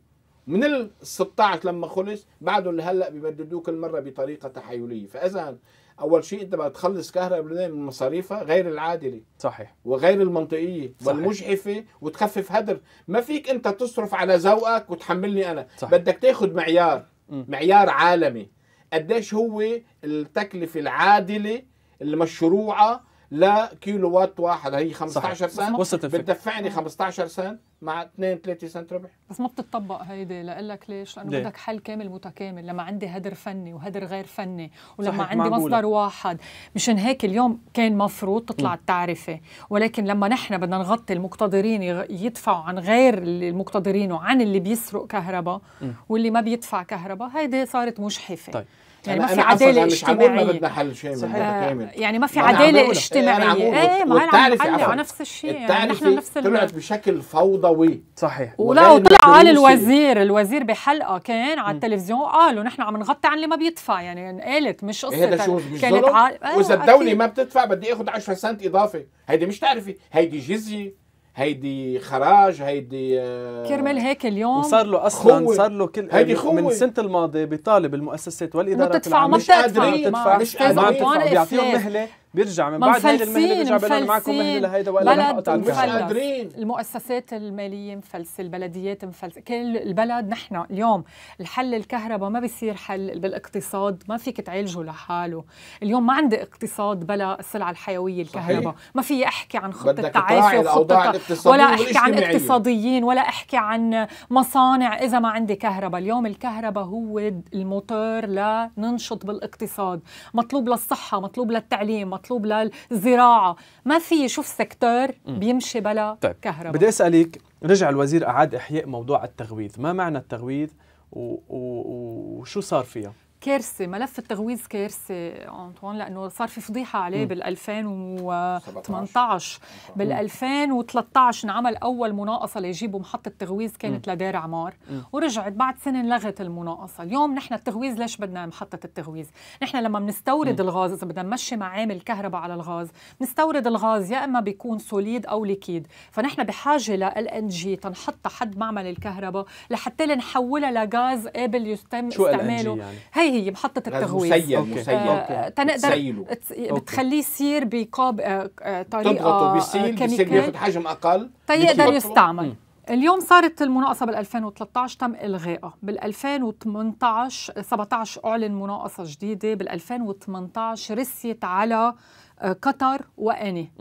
من ال 16 لما خلص بعده اللي هلا كل مره بطريقه تحايليه فاذا اول شيء انت بقى تخلص كهرباء من مصاريفها غير العادله صحيح وغير المنطقيه والمجحفه وتخفف هدر ما فيك انت تصرف على ذوقك وتحملني انا صحيح. بدك تاخذ معيار م. معيار عالمي قديش هو التكلفه العادله المشروعه لكيلو وات واحد هي 15 صحيح. سنت وصلت الفكره بتدفعني 15 آه. سنت مع 2 3 سنت ربح بس ما بتطبق هيدي لاقول لك ليش؟ لانه بدك حل كامل متكامل لما عندي هدر فني وهدر غير فني ولما عندي معقولة. مصدر واحد مشان هيك اليوم كان مفروض تطلع التعرفه ولكن لما نحن بدنا نغطي المقتدرين يدفعوا عن غير المقتدرين وعن اللي بيسرق كهرباء واللي ما بيدفع كهرباء هيدي صارت مجحفه طيب. يعني, يعني ما في عداله اجتماعيه مش بدنا حل شامل كامل يعني ما في عداله اجتماعيه ايه معانا نفس الشيء يعني نحن نفس طلعت بشكل فوضوي صحيح ولا وطلع قال الوزير الوزير بحلقه كان على التلفزيون قالوا نحن عم نغطي عن اللي ما بيدفع يعني قالت مش إيه، قصه هذا شو مش كانت آه، واذا الدوله ما بتدفع بدي اخذ 10 سنت اضافه هيدي مش تعرفي هيدي جزيه هيدي خراج هيدي آه، كرمال هيك اليوم وصار له اصلا صار له كل هيدي خوي. من السنه الماضيه بيطالب المؤسسات والادارات العامه مش قادرين تدفع مش قادرين بيعطيهم مهله بيرجع من بعد هيدي المهنه بيرجع بيقول معكم مهنه لهيدا ولا رح اقطع مش قادرين المؤسسات الماليه مفلسه البلديات مفلسه كل البلد نحن اليوم الحل الكهرباء ما بيصير حل بالاقتصاد ما فيك تعالجه لحاله اليوم ما عندي اقتصاد بلا السلعه الحيويه الكهرباء ما في احكي عن خطه تعافي وخطه ولا احكي عن اقتصاديين ولا احكي عن مصانع اذا ما عندي كهرباء اليوم الكهرباء هو الموتور لننشط بالاقتصاد مطلوب للصحه مطلوب للتعليم مطلوب للزراعه ما في شوف سكتور بيمشي بلا طيب. كهرباء بدي اسالك رجع الوزير اعاد احياء موضوع التغويض ما معنى التغويث وشو صار فيها كارثه ملف التغويز كارثه انطوان لانه صار في فضيحه عليه بال 2018 بال 2013 انعمل اول مناقصه ليجيبوا محطه تغويز كانت لدير عمار ورجعت بعد سنه لغت المناقصه اليوم نحن التغويز ليش بدنا محطه التغويز نحن لما بنستورد الغاز اذا بدنا نمشي معامل كهرباء على الغاز بنستورد الغاز يا اما بيكون سوليد او ليكيد فنحن بحاجه لال ان جي تنحط حد معمل الكهرباء لحتى نحولها لغاز قابل يتم استعماله يعني؟ هي هي طيب، محطه التغويص مسيل مسيل آه، تنقدر تسيله. بتخليه يصير بقاب آه، آه، تضغطه بيصير بيصير بياخذ حجم اقل تيقدر طيب، يستعمل اليوم صارت المناقصه بال 2013 تم الغائها، بال 2018 17 اعلن مناقصه جديده، بال 2018 رست على قطر واني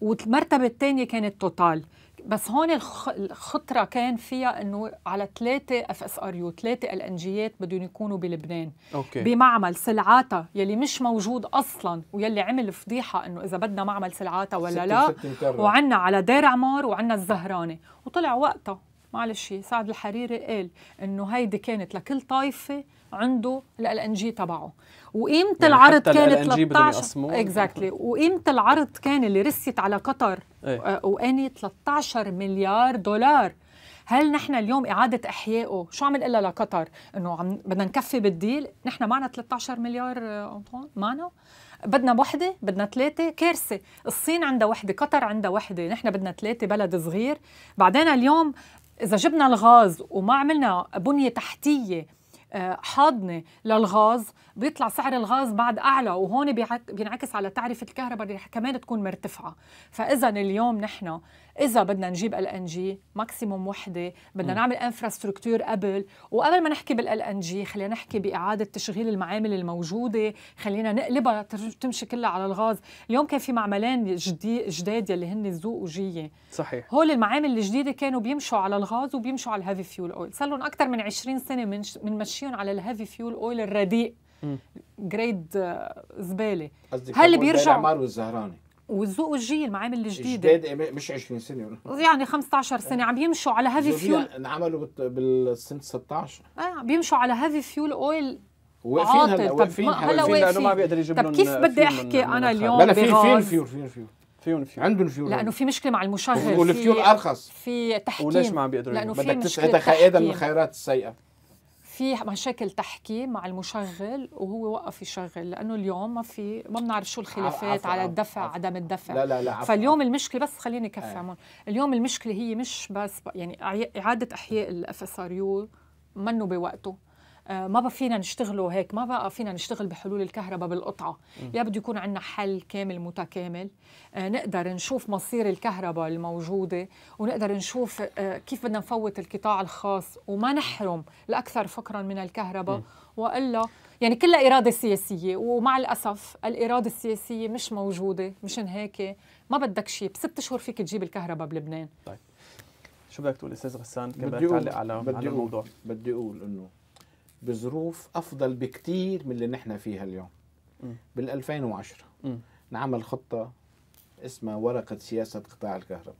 والمرتبه الثانيه كانت توتال، بس هون الخطرة كان فيها انه على ثلاثة اف اس ار يو، ثلاثة ال جيات بدهم يكونوا بلبنان أوكي. بمعمل سلعاتا يلي مش موجود اصلا ويلي عمل فضيحة انه اذا بدنا معمل سلعاتا ولا لا وعنا على دير عمار وعنا الزهراني وطلع وقتها معلش سعد الحريري قال انه هيدي كانت لكل طائفة عنده ان جي تبعه وقيمه يعني العرض كانت 13 اكزاكتلي exactly. وقيمه العرض كان اللي رست على قطر ايه؟ آه، واني 13 مليار دولار هل نحن اليوم إعادة إحيائه شو عم نقول لقطر إنه عم بدنا نكفي بالديل نحن معنا 13 مليار آه، أنطوان معنا بدنا وحدة بدنا ثلاثة كارثة الصين عندها وحدة قطر عندها وحدة نحن بدنا ثلاثة بلد صغير بعدين اليوم إذا جبنا الغاز وما عملنا بنية تحتية حاضنه للغاز بيطلع سعر الغاز بعد اعلى وهون بينعكس على تعرفه الكهرباء اللي كمان تكون مرتفعه فاذا اليوم نحن اذا بدنا نجيب ال ان جي ماكسيموم وحده بدنا م. نعمل انفراستركتور قبل وقبل ما نحكي بالال ان جي خلينا نحكي باعاده تشغيل المعامل الموجوده خلينا نقلبها تمشي كلها على الغاز اليوم كان في معملين جداد يلي هن الزوق وجيه صحيح هول المعامل الجديده كانوا بيمشوا على الغاز وبيمشوا على الهيفي فيول اويل صار لهم اكثر من 20 سنه من مشيهم على الهيفي فيول اويل الرديء جريد آه، زباله هل بيرجعوا العمار والذوق الجيل المعامل الجديده جداد مش 20 سنه يعني 15 سنه عم يمشوا على هيفي فيول انعملوا بالسن 16 اه بيمشوا على هيفي فيول اويل واقفين هلا واقفين هلا واقفين لانه ما بيقدر يجيب طب كيف بدي احكي انا اليوم بلا في فيول فيول فين فيور فيهم فيول عندهم فيول لانه في مشكله مع المشغل والفيول ارخص في تحكيم وليش ما عم بيقدروا لانه في بدك تسعة خائدا من السيئه في مشاكل تحكي مع المشغل وهو وقف يشغل لانه اليوم ما في ما بنعرف شو الخلافات على الدفع عفو عدم الدفع لا لا لا عفو فاليوم عفو المشكله بس خليني كفي آه. اليوم المشكله هي مش بس يعني اعاده احياء الاف اس ار يو منه بوقته آه، ما بقى فينا نشتغله هيك ما بقى فينا نشتغل بحلول الكهرباء بالقطعه م. يا بده يكون عندنا حل كامل متكامل آه، نقدر نشوف مصير الكهرباء الموجوده ونقدر نشوف آه، كيف بدنا نفوت القطاع الخاص وما نحرم الاكثر فقرا من الكهرباء والا يعني كلها إرادة سياسية ومع الأسف الإرادة السياسية مش موجودة مشان هيك ما بدك شيء بست شهور فيك تجيب الكهرباء بلبنان طيب شو بدك تقول أستاذ غسان كمان تعلق على, على الموضوع بدي أقول إنه بظروف افضل بكتير من اللي نحن فيها اليوم بال 2010 انعمل خطه اسمها ورقه سياسه قطاع الكهرباء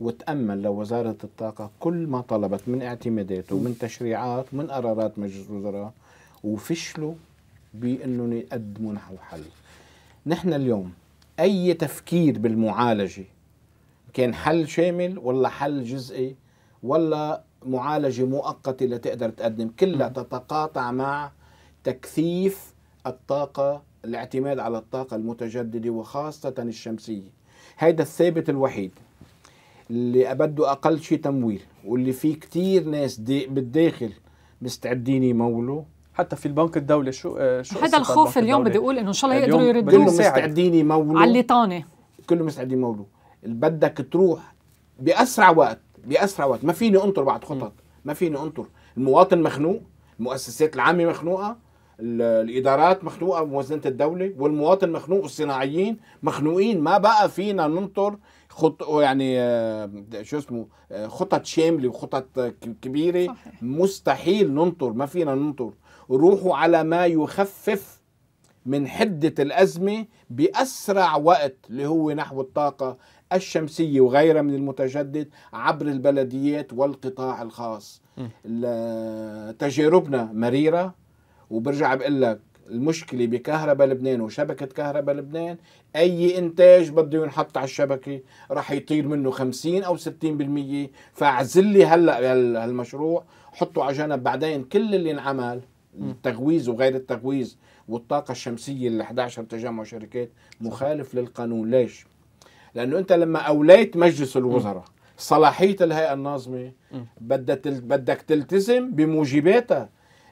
وتامل لوزاره الطاقه كل ما طلبت من اعتمادات ومن تشريعات ومن قرارات مجلس الوزراء وفشلوا بانهم يقدموا نحو حل نحن اليوم اي تفكير بالمعالجه كان حل شامل ولا حل جزئي ولا معالجه مؤقته لتقدر تقدم كلها تتقاطع مع تكثيف الطاقه الاعتماد على الطاقه المتجدده وخاصه الشمسيه هذا الثابت الوحيد اللي بده اقل شيء تمويل واللي فيه كثير ناس دي بالداخل مستعدين يمولوا حتى في البنك الدولي شو آه، شو هذا الخوف اليوم بدي اقول انه ان شاء الله يقدروا يردوا كلهم مستعدين يمولوا على الليطانه كلهم مستعدين يمولوا بدك تروح باسرع وقت باسرع وقت ما فيني انطر بعد خطط ما فيني انطر المواطن مخنوق المؤسسات العامه مخنوقه الادارات مخنوقه موازنه الدوله والمواطن مخنوق الصناعيين مخنوقين ما بقى فينا ننطر خط يعني آه، شو اسمه آه، خطط شامله وخطط كبيره صحيح. مستحيل ننطر ما فينا ننطر روحوا على ما يخفف من حده الازمه باسرع وقت اللي هو نحو الطاقه الشمسية وغيرها من المتجدد عبر البلديات والقطاع الخاص تجاربنا مريرة وبرجع بقول لك المشكله بكهرباء لبنان وشبكه كهرباء لبنان اي انتاج بده ينحط على الشبكه رح يطير منه 50 او 60% فاعزلي هلا هالمشروع حطه على جنب بعدين كل اللي انعمل التغويز وغير التغويز والطاقه الشمسيه اللي 11 تجمع شركات مخالف للقانون ليش لانه انت لما اوليت مجلس الوزراء صلاحيه الهيئه الناظمه بدها بدك تلتزم بموجباتها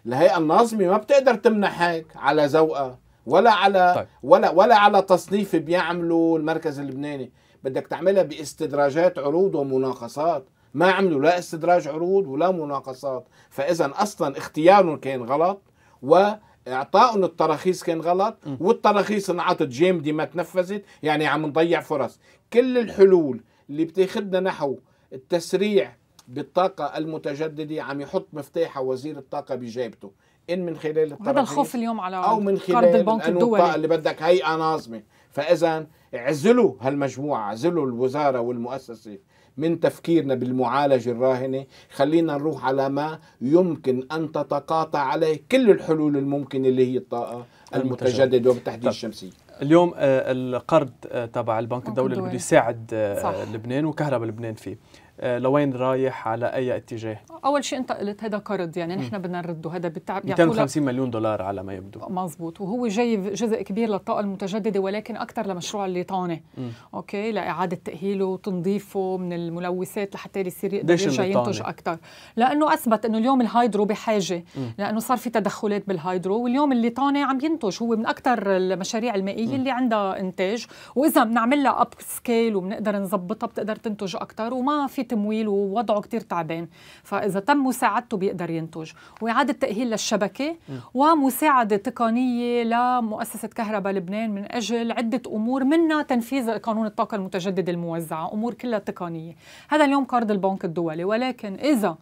الهيئه الناظمه ما بتقدر تمنح هيك على ذوقها ولا على طيب. ولا ولا على تصنيف بيعمله المركز اللبناني بدك تعملها باستدراجات عروض ومناقصات ما عملوا لا استدراج عروض ولا مناقصات فاذا اصلا اختيارهم كان غلط و اعطائهم التراخيص كان غلط والتراخيص انعطت جامده ما تنفذت يعني عم نضيع فرص كل الحلول اللي بتاخذنا نحو التسريع بالطاقه المتجدده عم يحط مفتاحها وزير الطاقه بجيبته ان من خلال التراخيص هذا الخوف اليوم على او من خلال البنك الدولي اللي بدك هيئه ناظمه فاذا اعزلوا هالمجموعه عزلوا الوزاره والمؤسسه من تفكيرنا بالمعالجة الراهنة خلينا نروح على ما يمكن أن تتقاطع عليه كل الحلول الممكنة اللي هي الطاقة المتجددة وبالتحديد الشمسية اليوم آه، القرض آه، تبع البنك الدولي اللي بده يساعد آه، لبنان وكهرباء لبنان فيه آه، لوين رايح على اي اتجاه اول شيء انت قلت هذا قرض يعني نحن بدنا نرده هذا بتعب 250 مليون دولار على ما يبدو مزبوط وهو جاي جزء كبير للطاقه المتجدده ولكن اكثر لمشروع الليطانه اوكي لاعاده تاهيله وتنظيفه من الملوثات لحتى يصير يقدر ينتج اكثر لانه اثبت انه اليوم الهيدرو بحاجه لانه صار في تدخلات بالهيدرو واليوم الليطانه عم ينتج هو من اكثر المشاريع المائيه اللي عندها انتاج واذا بنعمل لها اب سكيل وبنقدر نظبطها بتقدر تنتج اكثر وما في تمويل ووضعه كتير تعبان فإذا تم مساعدته بيقدر ينتج وإعادة تأهيل للشبكة ومساعدة تقنية لمؤسسة كهرباء لبنان من أجل عدة أمور منها تنفيذ قانون الطاقة المتجددة الموزعة أمور كلها تقنية هذا اليوم قرض البنك الدولي ولكن إذا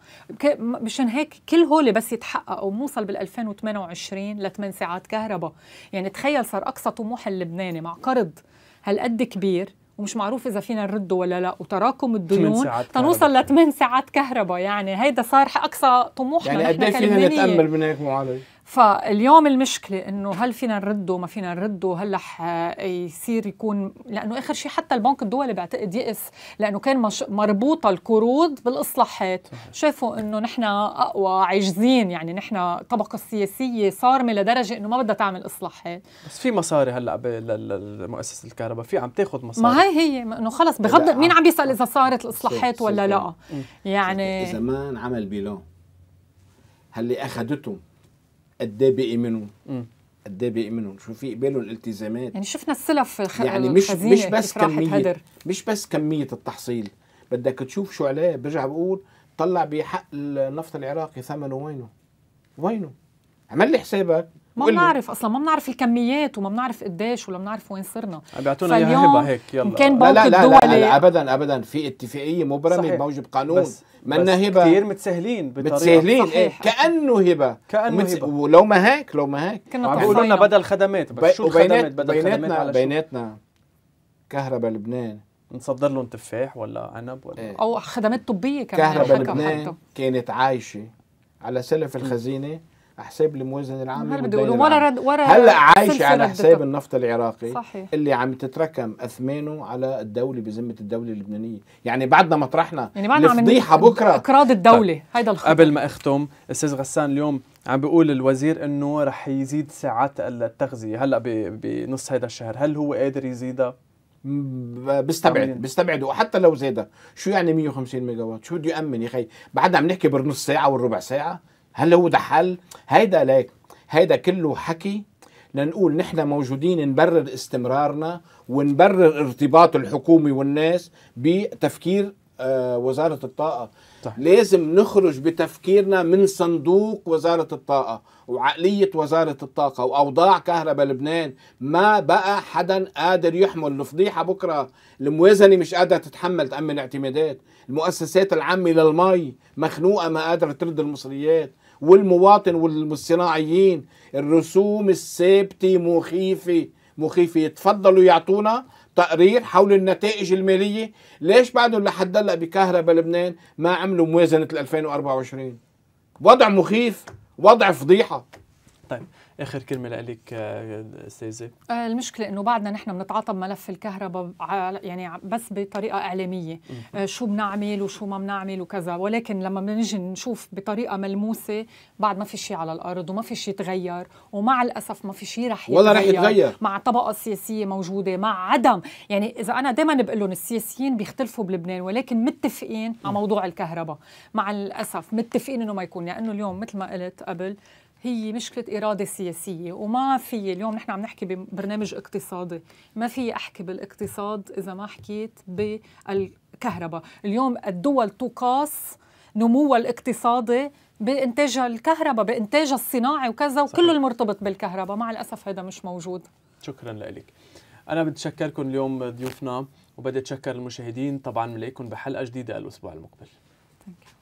مشان هيك كل هول بس يتحققوا بنوصل بال 2028 لثمان ساعات كهرباء يعني تخيل صار أقصى طموح اللبناني مع قرض هالقد كبير ومش معروف اذا فينا نرده ولا لا وتراكم الديون تنوصل ل 8 ساعات كهرباء يعني هيدا صار اقصى طموحنا يعني قد إيه فينا نتامل من هيك معالج فاليوم المشكلة إنه هل فينا نرده ما فينا نرده هل رح آه، يصير يكون لأنه آخر شيء حتى البنك الدولي بعتقد يأس لأنه كان مش مربوطة القروض بالإصلاحات شافوا إنه نحن أقوى عاجزين يعني نحن الطبقة السياسية صارمة لدرجة إنه ما بدها تعمل إصلاحات بس في مصاري هلا لمؤسسه الكهرباء في عم تاخذ مصاري ما هي هي إنه خلص بغض مين عم بيسأل إذا صارت الإصلاحات ولا لا يعني زمان عمل بيلون هل أخذته قد ايه بيأمنوا قد ايه بيأمنوا في قبالهم الالتزامات يعني شفنا السلف في الخ... يعني مش مش بس كميه هدر. مش بس كميه التحصيل بدك تشوف شو عليه برجع بقول طلع بحق النفط العراقي ثمنه وينه وينه عمل لي حسابك ما بنعرف اصلا ما بنعرف الكميات وما بنعرف قديش ولا بنعرف وين صرنا بيعطونا اياها هبه هيك يلا كان لا لا, لا لا, لا, لا ابدا ابدا في اتفاقيه مبرمه موجب قانون بس منا هبه كثير متسهلين بطريقه متسهلين إيه كانه هبه كانه متس... هبه ولو ما هيك لو ما هيك كنا عم بيقولوا لنا بدل خدمات بس شو الخدمات بدل خدمات على شو بيناتنا كهرباء لبنان نصدر لهم تفاح ولا عنب ولا إيه. او خدمات طبيه كمان كهرباء لبنان كانت عايشه على سلف الخزينه حساب الموازن العام والدين ورا ورا هلا عايش على حساب النفط العراقي صحيح. اللي عم تتركم اثمانه على الدوله بذمه الدوله اللبنانيه يعني بعدنا ما طرحنا يعني بعدنا فضيحه بكره اقراض الدوله طيب. هيدا الخطأ. قبل ما اختم استاذ غسان اليوم عم بيقول الوزير انه رح يزيد ساعات التغذيه هلا بنص هذا الشهر هل هو قادر يزيدها بستبعد بستبعد وحتى لو زادها شو يعني 150 ميجا وات شو بده يامن يا خي بعد عم نحكي بالنص ساعه والربع ساعه هل هو ده حل هيدا ليك هيدا كله حكي لنقول نحن موجودين نبرر استمرارنا ونبرر ارتباط الحكومه والناس بتفكير آه، وزاره الطاقه طيب. لازم نخرج بتفكيرنا من صندوق وزاره الطاقه وعقليه وزاره الطاقه واوضاع كهرباء لبنان ما بقى حدا قادر يحمل الفضيحه بكره الموازنه مش قادره تتحمل تامن اعتمادات المؤسسات العامه للمي مخنوقه ما قادره ترد المصريات والمواطن والصناعيين الرسوم السابتة مخيفة مخيفة يتفضلوا يعطونا تقرير حول النتائج المالية ليش بعدهم لحد هلا بكهرباء لبنان ما عملوا موازنة 2024 وضع مخيف وضع فضيحة طيب اخر كلمه لك آه، استاذه آه، المشكله انه بعدنا نحن بنتعاطى ملف الكهرباء يعني بس بطريقه اعلاميه آه، شو بنعمل وشو ما بنعمل وكذا ولكن لما بنجي نشوف بطريقه ملموسه بعد ما في شيء على الارض وما في شيء تغير ومع الاسف ما في شيء رح يتغير ولا رح يتغير مع طبقه سياسيه موجوده مع عدم يعني اذا انا دائما بقول لهم السياسيين بيختلفوا بلبنان ولكن متفقين على موضوع الكهرباء مع الاسف متفقين انه ما يكون لانه يعني اليوم مثل ما قلت قبل هي مشكله اراده سياسيه وما في اليوم نحن عم نحكي ببرنامج اقتصادي ما في احكي بالاقتصاد اذا ما حكيت بالكهرباء اليوم الدول تقاس نموها الاقتصادي بانتاجها الكهرباء بانتاجها الصناعي وكذا وكله المرتبط بالكهرباء مع الاسف هذا مش موجود شكرا لك انا بدي أشكركم اليوم ضيوفنا وبدي اتشكر المشاهدين طبعا بنلاقيكم بحلقه جديده الاسبوع المقبل Thank you.